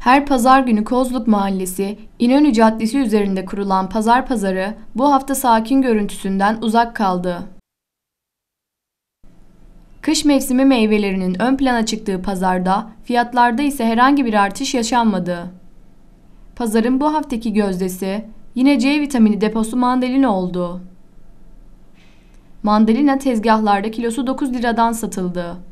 Her pazar günü Kozluk Mahallesi, İnönü Caddesi üzerinde kurulan pazar pazarı bu hafta sakin görüntüsünden uzak kaldı. Kış mevsimi meyvelerinin ön plana çıktığı pazarda fiyatlarda ise herhangi bir artış yaşanmadı. Pazarın bu haftaki gözdesi yine C vitamini deposu mandalina oldu. Mandalina tezgahlarda kilosu 9 liradan satıldı.